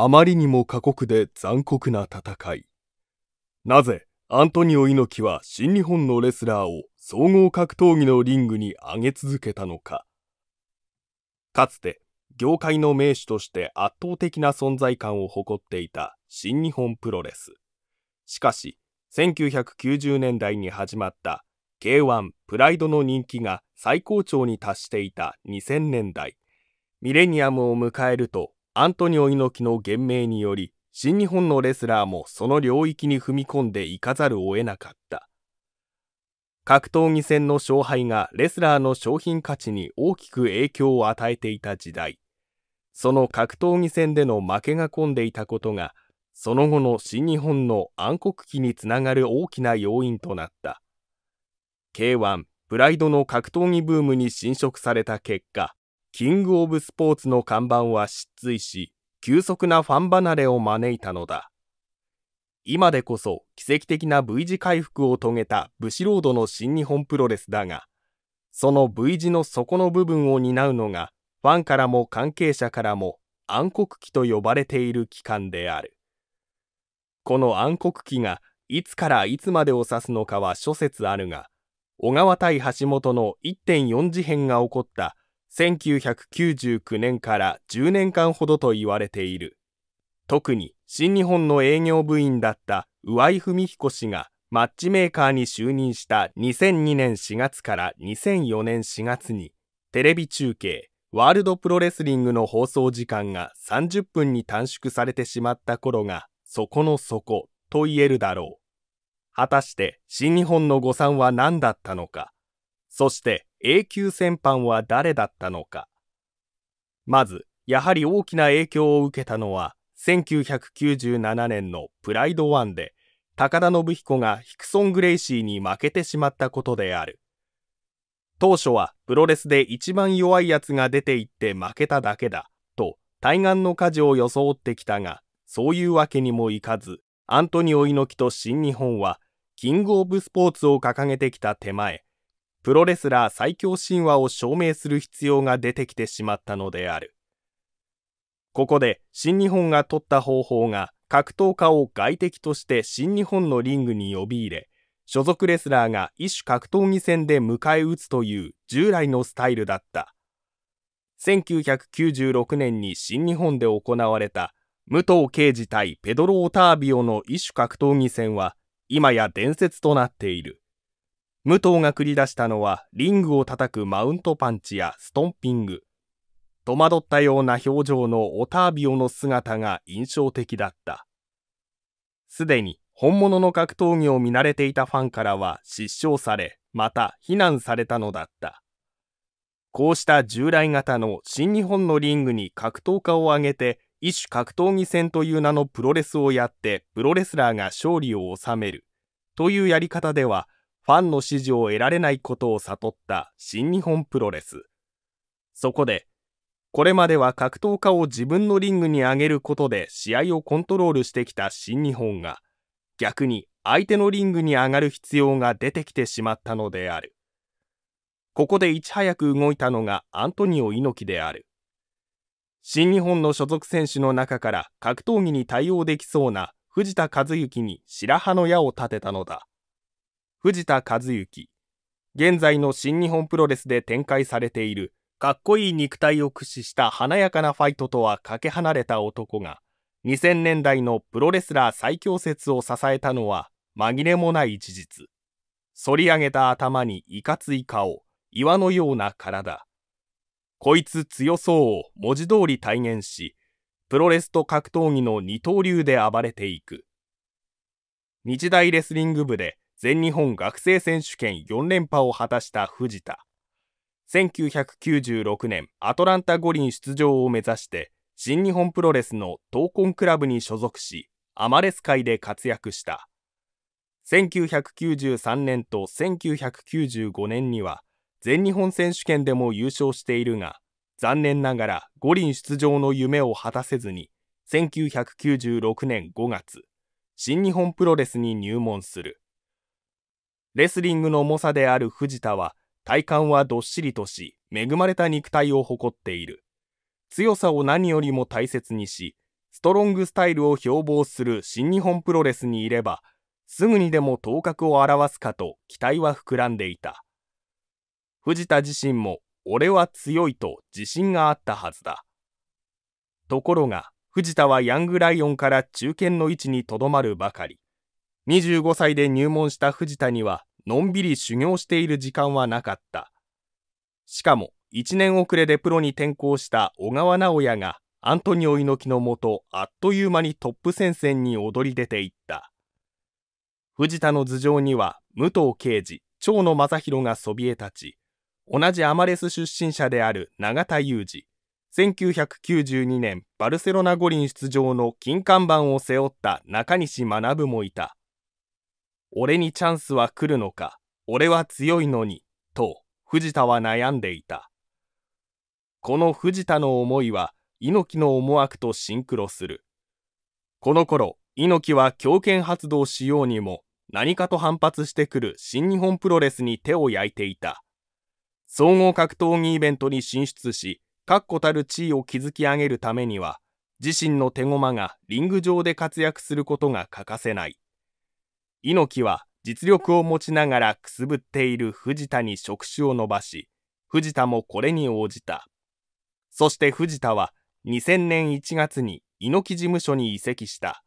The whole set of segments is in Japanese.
あまりにも過酷で残酷な戦い。なぜ、アントニオ猪木は新日本のレスラーを総合格闘技のリングに上げ続けたのか。かつて、業界の名手として圧倒的な存在感を誇っていた新日本プロレス。しかし、1990年代に始まった K1 プライドの人気が最高潮に達していた2000年代、ミレニアムを迎えるとアントニオ猪木の言命により新日本のレスラーもその領域に踏み込んでいかざるを得なかった格闘技戦の勝敗がレスラーの商品価値に大きく影響を与えていた時代その格闘技戦での負けが込んでいたことがその後の新日本の暗黒期につながる大きな要因となった K1 プライドの格闘技ブームに侵食された結果キング・オブ・スポーツの看板は失墜し、急速なファン離れを招いたのだ。今でこそ奇跡的な V 字回復を遂げたブシロードの新日本プロレスだが、その V 字の底の部分を担うのが、ファンからも関係者からも暗黒期と呼ばれている期間である。この暗黒期がいつからいつまでを指すのかは諸説あるが、小川対橋本の1.4次編が起こった1999年から10年間ほどと言われている特に新日本の営業部員だった上井文彦氏がマッチメーカーに就任した2002年4月から2004年4月にテレビ中継ワールドプロレスリングの放送時間が30分に短縮されてしまった頃がそこの底と言えるだろう。果たして新日本の誤算は何だったのか。そして A 級戦犯は誰だったのか。まず、やはり大きな影響を受けたのは、1997年のプライド1で、高田信彦がヒクソン・グレイシーに負けてしまったことである。当初はプロレスで一番弱いやつが出ていって負けただけだ、と対岸の火事を装ってきたが、そういうわけにもいかず、アントニオ猪木と新日本は、キングオブスポーツを掲げてきた手前、プロレスラー最強神話を証明する必要が出てきてしまったのである。ここで新日本が取った方法が格闘家を外敵として新日本のリングに呼び入れ、所属レスラーが異種格闘技戦で迎え撃つという従来のスタイルだった。1996年に新日本で行われた武藤敬司対ペドロ・オタービオの異種格闘技戦は今や伝説となっている。武藤が繰り出したのはリングを叩くマウントパンチやストンピング。戸惑ったような表情のオタービオの姿が印象的だった。すでに本物の格闘技を見慣れていたファンからは失笑され、また非難されたのだった。こうした従来型の新日本のリングに格闘家を挙げて、一種格闘技戦という名のプロレスをやって、プロレスラーが勝利を収めるというやり方では、ファンの支持を得られないことを悟った新日本プロレス。そこで、これまでは格闘家を自分のリングに上げることで試合をコントロールしてきた新日本が、逆に相手のリングに上がる必要が出てきてしまったのである。ここでいち早く動いたのがアントニオ猪木である。新日本の所属選手の中から格闘技に対応できそうな藤田和幸に白羽の矢を立てたのだ。藤田和幸現在の新日本プロレスで展開されているかっこいい肉体を駆使した華やかなファイトとはかけ離れた男が2000年代のプロレスラー最強説を支えたのは紛れもない事実反り上げた頭にいかつい顔岩のような体こいつ強そうを文字通り体現しプロレスと格闘技の二刀流で暴れていく日大レスリング部で全日本学生選手権4連覇を果たした藤田。1996年アトランタ五輪出場を目指して新日本プロレスの闘魂クラブに所属しアマレス界で活躍した1993年と1995年には全日本選手権でも優勝しているが残念ながら五輪出場の夢を果たせずに1996年5月新日本プロレスに入門するレスリングの重さである藤田は体幹はどっしりとし恵まれた肉体を誇っている強さを何よりも大切にしストロングスタイルを標榜する新日本プロレスにいればすぐにでも頭角を現すかと期待は膨らんでいた藤田自身も俺は強いと自信があったはずだところが藤田はヤングライオンから中堅の位置にとどまるばかり25歳で入門した藤田にはのんびり修行している時間はなかった。しかも、1年遅れでプロに転向した小川直也が、アントニオ猪木のもと、あっという間にトップ戦線に躍り出ていった。藤田の頭上には、武藤刑事、長野正宏がそびえ立ち、同じアマレス出身者である永田裕二、1992年バルセロナ五輪出場の金看板を背負った中西学もいた。俺にチャンスは来るのか、俺は強いのに、と藤田は悩んでいた。この藤田の思いは猪木の思惑とシンクロする。この頃、猪木は強権発動しようにも何かと反発してくる新日本プロレスに手を焼いていた。総合格闘技イベントに進出し、確固たる地位を築き上げるためには、自身の手駒がリング上で活躍することが欠かせない。猪木は実力を持ちながらくすぶっている藤田に触手を伸ばし、藤田もこれに応じた。そして藤田は2000年1月に猪木事務所に移籍した。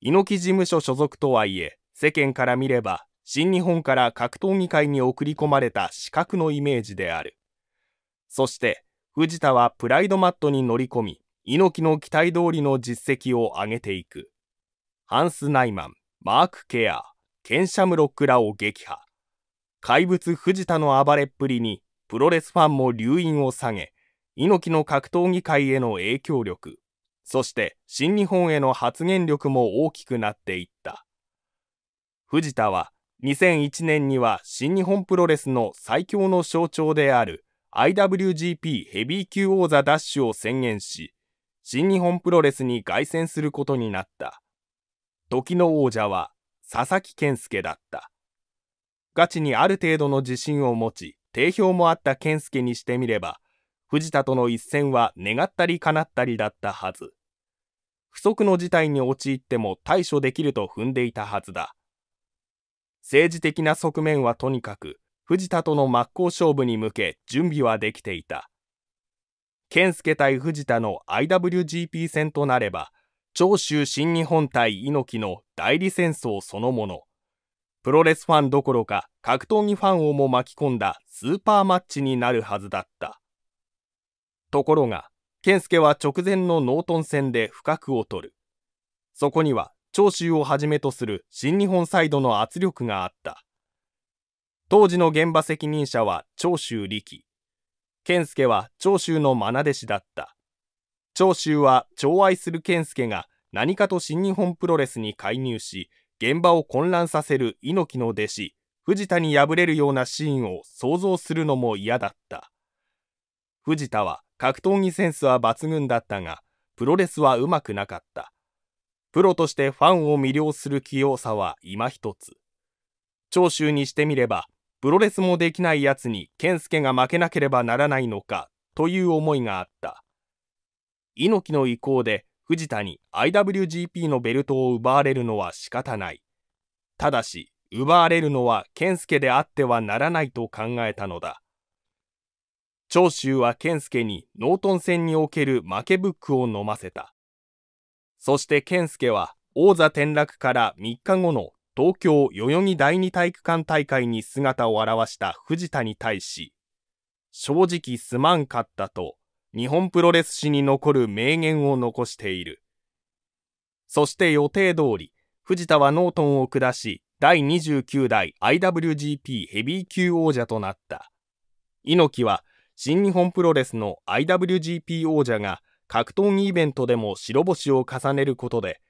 猪木事務所所属とはいえ、世間から見れば、新日本から格闘技界に送り込まれた資格のイメージである。そして、藤田はプライドマットに乗り込み、猪木の期待通りの実績を上げていく。ハンス・ナイマンマーク・ケア、ケンシャムロックらを撃破。怪物藤田の暴れっぷりに、プロレスファンも留飲を下げ、猪木の格闘技界への影響力、そして新日本への発言力も大きくなっていった。藤田は、2001年には新日本プロレスの最強の象徴である IWGP ヘビー級王座奪取を宣言し、新日本プロレスに凱旋することになった。時の王者は佐々木健介だった。ガチにある程度の自信を持ち、定評もあった健介にしてみれば、藤田との一戦は願ったり叶ったりだったはず。不測の事態に陥っても対処できると踏んでいたはずだ。政治的な側面はとにかく、藤田との真っ向勝負に向け準備はできていた。健介対藤田の IWGP 戦となれば、長州新日本対猪木の代理戦争そのものプロレスファンどころか格闘技ファンをも巻き込んだスーパーマッチになるはずだったところが健介は直前のノートン戦で不覚を取るそこには長州をはじめとする新日本サイドの圧力があった当時の現場責任者は長州力健介は長州の愛弟子だった長州は寵愛する健介が何かと新日本プロレスに介入し、現場を混乱させる猪木の弟子、藤田に敗れるようなシーンを想像するのも嫌だった。藤田は格闘技センスは抜群だったが、プロレスはうまくなかった。プロとしてファンを魅了する器用さは今一つ。長州にしてみれば、プロレスもできない奴に健介が負けなければならないのかという思いがあった。猪木の意向で藤田に IWGP のベルトを奪われるのは仕方ない。ただし、奪われるのは健介であってはならないと考えたのだ。長州は健介にノートン戦における負けブックを飲ませた。そして健介は王座転落から3日後の東京代々木第二体育館大会に姿を現した藤田に対し、正直すまんかったと日本プロレス史に残る名言を残している。そして予定通り、藤田はノートンを下し、第29代 IWGP ヘビー級王者となった。猪木は、新日本プロレスの IWGP 王者が格闘技イベントでも白星を重ねることで、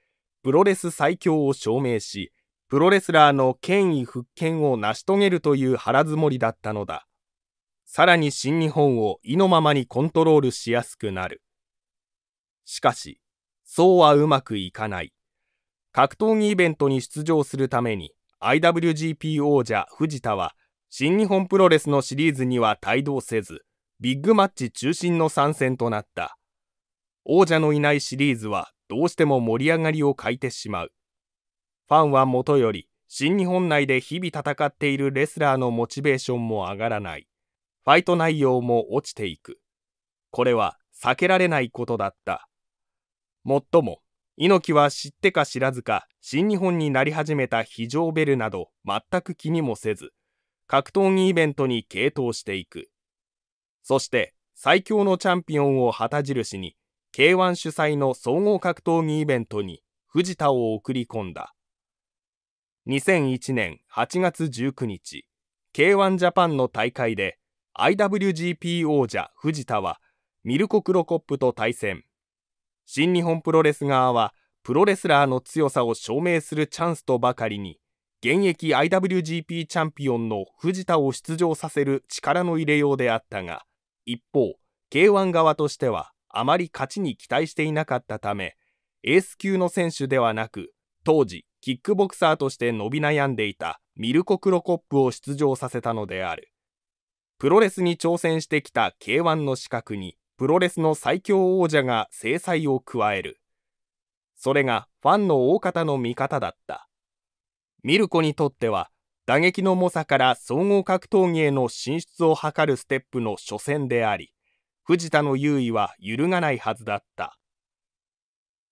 プロレス最強を証明し、プロレスラーの権威復権を成し遂げるという腹積もりだったのだ。さらに新日本を意のままにコントロールしやすくなる。しかし、そうはうまくいかない。格闘技イベントに出場するために IWGP 王者藤田は新日本プロレスのシリーズには帯同せず、ビッグマッチ中心の参戦となった。王者のいないシリーズはどうしても盛り上がりを欠いてしまう。ファンはもとより、新日本内で日々戦っているレスラーのモチベーションも上がらない。ファイト内容も落ちていく。これは避けられないことだった。もっとも、猪木は知ってか知らずか、新日本になり始めた非常ベルなど全く気にもせず、格闘技イベントに傾倒していく。そして、最強のチャンピオンを旗印に、K1 主催の総合格闘技イベントに藤田を送り込んだ。2001年8月19日、K1 ジャパンの大会で、IWGP 王者藤田はミルコ・クロコップと対戦。新日本プロレス側はプロレスラーの強さを証明するチャンスとばかりに、現役 IWGP チャンピオンの藤田を出場させる力の入れようであったが、一方、K1 側としてはあまり勝ちに期待していなかったため、エース級の選手ではなく、当時、キックボクサーとして伸び悩んでいたミルコ・クロコップを出場させたのである。プロレスに挑戦してきた K1 の資格にプロレスの最強王者が制裁を加える。それがファンの大方の味方だった。ミルコにとっては打撃の猛者から総合格闘技への進出を図るステップの初戦であり、藤田の優位は揺るがないはずだった。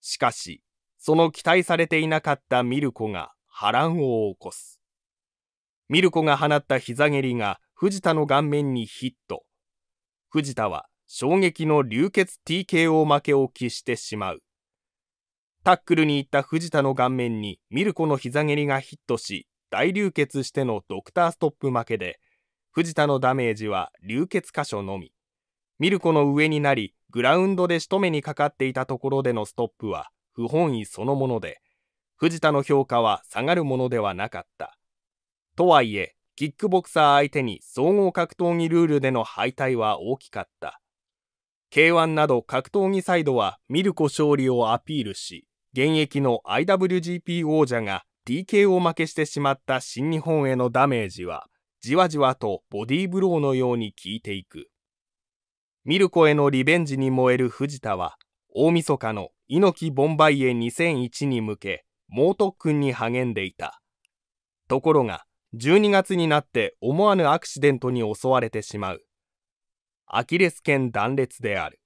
しかし、その期待されていなかったミルコが波乱を起こす。ミルコが放った膝蹴りが藤田の顔面にヒット。藤田は衝撃の流血 TKO 負けを喫してしまう。タックルに行った藤田の顔面にミルコの膝蹴りがヒットし、大流血してのドクターストップ負けで、藤田のダメージは流血箇所のみ。ミルコの上になり、グラウンドで仕留めにかかっていたところでのストップは不本意そのもので、藤田の評価は下がるものではなかった。とはいえ、キックボクサー相手に総合格闘技ルールでの敗退は大きかった。K1 など格闘技サイドはミルコ勝利をアピールし、現役の IWGP 王者が d k を負けしてしまった新日本へのダメージは、じわじわとボディーブローのように効いていく。ミルコへのリベンジに燃える藤田は、大晦日の猪木ボンバイエ2001に向け、猛特訓に励んでいた。ところが、12月になって思わぬアクシデントに襲われてしまう。アキレス腱断裂である。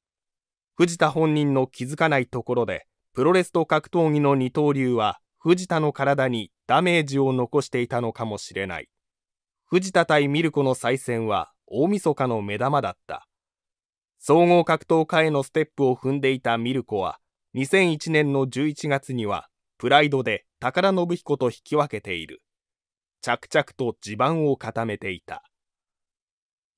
藤田本人の気づかないところで、プロレスと格闘技の二刀流は藤田の体にダメージを残していたのかもしれない。藤田対ミルコの再戦は大晦日の目玉だった。総合格闘家へのステップを踏んでいたミルコは、2001年の11月には、プライドで宝信彦と引き分けている。着々と地盤を固めていた。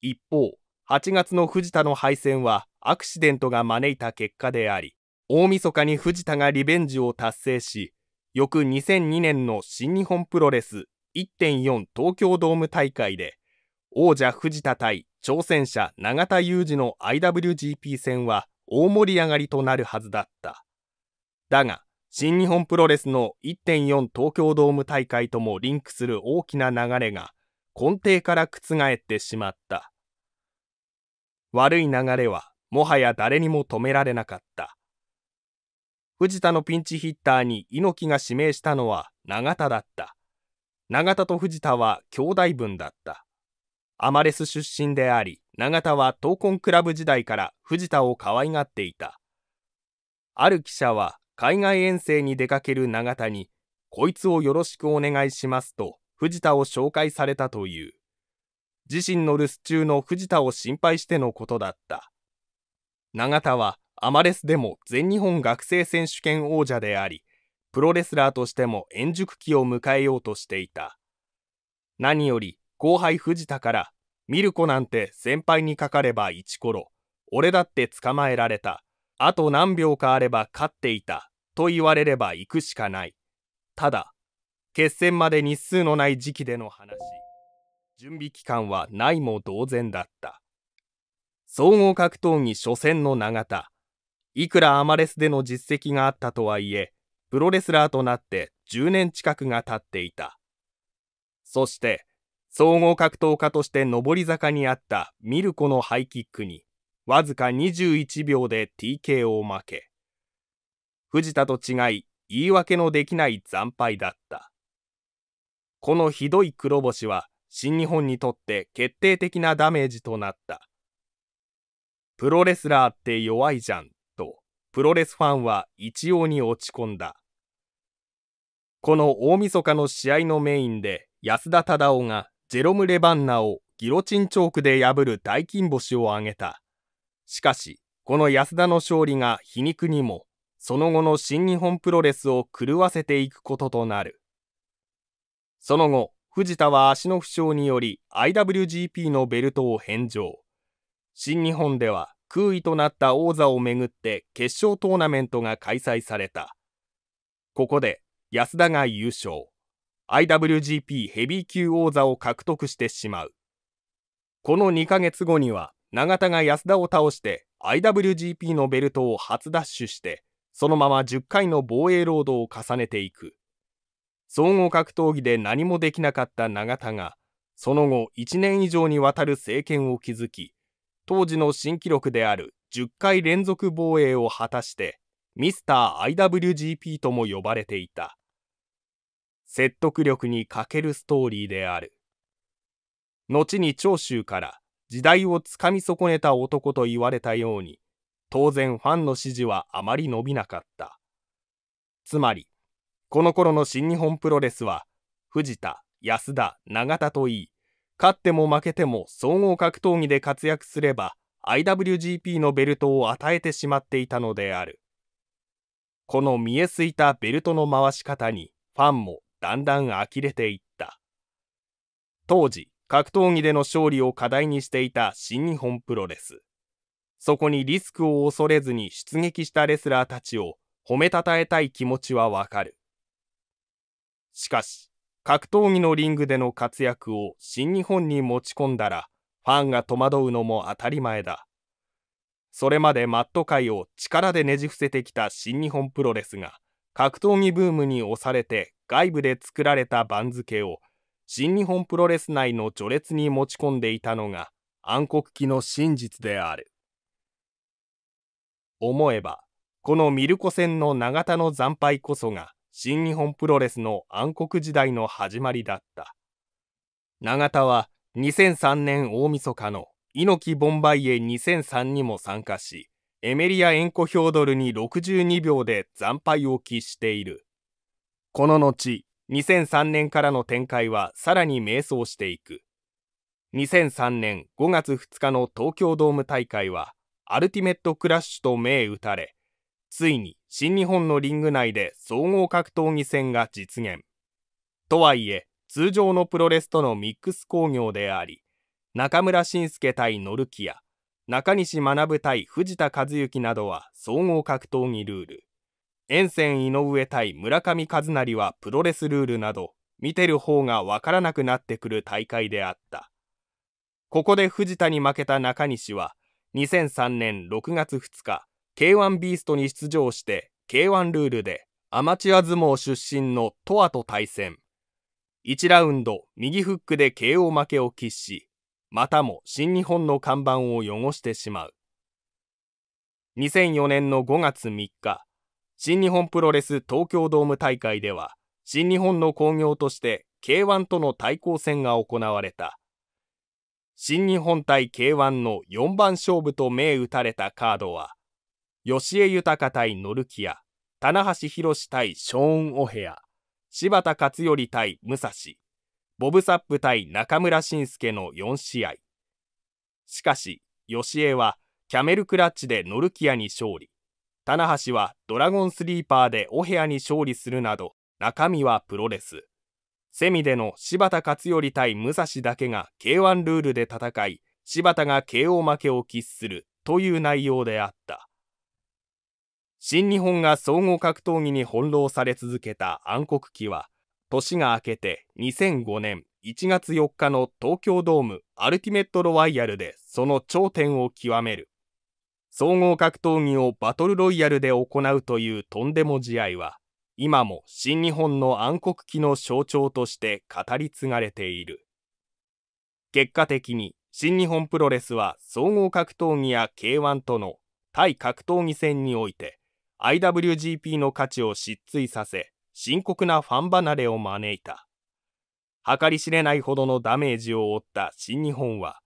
一方、8月の藤田の敗戦はアクシデントが招いた結果であり、大晦日に藤田がリベンジを達成し、翌2002年の新日本プロレス1.4東京ドーム大会で、王者藤田対挑戦者永田裕二の IWGP 戦は大盛り上がりとなるはずだった。だが、新日本プロレスの1.4東京ドーム大会ともリンクする大きな流れが根底から覆ってしまった悪い流れはもはや誰にも止められなかった藤田のピンチヒッターに猪木が指名したのは永田だった永田と藤田は兄弟分だったアマレス出身であり永田は闘魂クラブ時代から藤田を可愛がっていたある記者は海外遠征に出かける永田に、こいつをよろしくお願いしますと藤田を紹介されたという。自身の留守中の藤田を心配してのことだった。永田はアマレスでも全日本学生選手権王者であり、プロレスラーとしても円熟期を迎えようとしていた。何より後輩藤田から、ミルコなんて先輩にかかれば一コロ、俺だって捕まえられた、あと何秒かあれば勝っていたと言われれば行くしかない。ただ、決戦まで日数のない時期での話。準備期間はないも同然だった。総合格闘技初戦の永田。いくらアマレスでの実績があったとはいえ、プロレスラーとなって10年近くが経っていた。そして、総合格闘家として上り坂にあったミルコのハイキックに、わずか21秒で TKO 負け。藤田と違い言い訳のできない惨敗だったこのひどい黒星は新日本にとって決定的なダメージとなったプロレスラーって弱いじゃんとプロレスファンは一様に落ち込んだこの大晦日の試合のメインで安田忠雄がジェロム・レバンナをギロチンチョークで破る大金星を挙げたしかしこの安田の勝利が皮肉にもその後の新日本プロレスを狂わせていくこととなる。その後、藤田は足の負傷により IWGP のベルトを返上。新日本では空位となった王座をめぐって決勝トーナメントが開催された。ここで安田が優勝。IWGP ヘビー級王座を獲得してしまう。この2ヶ月後には永田が安田を倒して IWGP のベルトを初奪取してそのまま10回の防衛労働を重ねていく。総合格闘技で何もできなかった永田が、その後1年以上にわたる政権を築き、当時の新記録である10回連続防衛を果たして、ミスター IWGP とも呼ばれていた。説得力に欠けるストーリーである。後に長州から時代をつかみ損ねた男と言われたように、当然ファンの支持はあまり伸びなかった。つまり、この頃の新日本プロレスは、藤田、安田、永田といい、勝っても負けても総合格闘技で活躍すれば IWGP のベルトを与えてしまっていたのである。この見えすいたベルトの回し方にファンもだんだん呆れていった。当時、格闘技での勝利を課題にしていた新日本プロレス。そこにリスクを恐れずに出撃したレスラーたちを褒めたたえたい気持ちはわかる。しかし、格闘技のリングでの活躍を新日本に持ち込んだら、ファンが戸惑うのも当たり前だ。それまでマット界を力でねじ伏せてきた新日本プロレスが、格闘技ブームに押されて外部で作られた番付を、新日本プロレス内の序列に持ち込んでいたのが暗黒期の真実である。思えば、このミルコ戦の永田の惨敗こそが、新日本プロレスの暗黒時代の始まりだった。永田は、2003年大晦日の猪木ボンバイエ2003にも参加し、エメリア・エンコ・ヒョードルに62秒で惨敗を喫している。この後、2003年からの展開はさらに迷走していく。2003年5月2日の東京ドーム大会は、アルティメットクラッシュと銘打たれ、ついに新日本のリング内で総合格闘技戦が実現。とはいえ、通常のプロレスとのミックス工業であり、中村晋介対ノルキア、中西学対藤田和幸などは総合格闘技ルール。沿線井上対村上和成はプロレスルールなど、見てる方がわからなくなってくる大会であった。ここで藤田に負けた中西は、2003年6月2日、K1 ビーストに出場して K1 ルールでアマチュア相撲出身のトアと対戦。1ラウンド右フックで KO 負けを喫し、またも新日本の看板を汚してしまう。2004年の5月3日、新日本プロレス東京ドーム大会では、新日本の興行として K1 との対抗戦が行われた。新日本対 K1 の4番勝負と銘打たれたカードは、吉江豊対ノルキア、棚橋宏対ショーン・オヘア、柴田勝頼対武蔵、ボブ・サップ対中村慎介の4試合。しかし、吉江はキャメルクラッチでノルキアに勝利、棚橋はドラゴンスリーパーでオヘアに勝利するなど、中身はプロレス。セミでの柴田勝頼対武蔵だけが K1 ルールで戦い、柴田が KO 負けを喫するという内容であった。新日本が総合格闘技に翻弄され続けた暗黒期は、年が明けて2005年1月4日の東京ドームアルティメットロワイヤルでその頂点を極める。総合格闘技をバトルロイヤルで行うというとんでも試合は、今も新日本の暗黒期の象徴として語り継がれている結果的に新日本プロレスは総合格闘技や K1 との対格闘技戦において IWGP の価値を失墜させ深刻なファン離れを招いた計り知れないほどのダメージを負った新日本は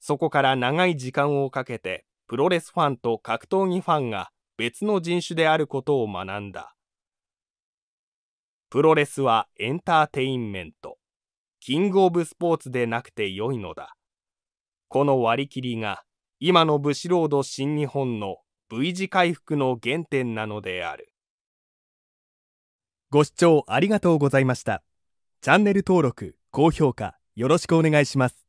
そこから長い時間をかけてプロレスファンと格闘技ファンが別の人種であることを学んだプロレスはエンターテインメント。キングオブスポーツでなくて良いのだ。この割り切りが今のブシロード新日本の V 字回復の原点なのである。ご視聴ありがとうございました。チャンネル登録、高評価よろしくお願いします。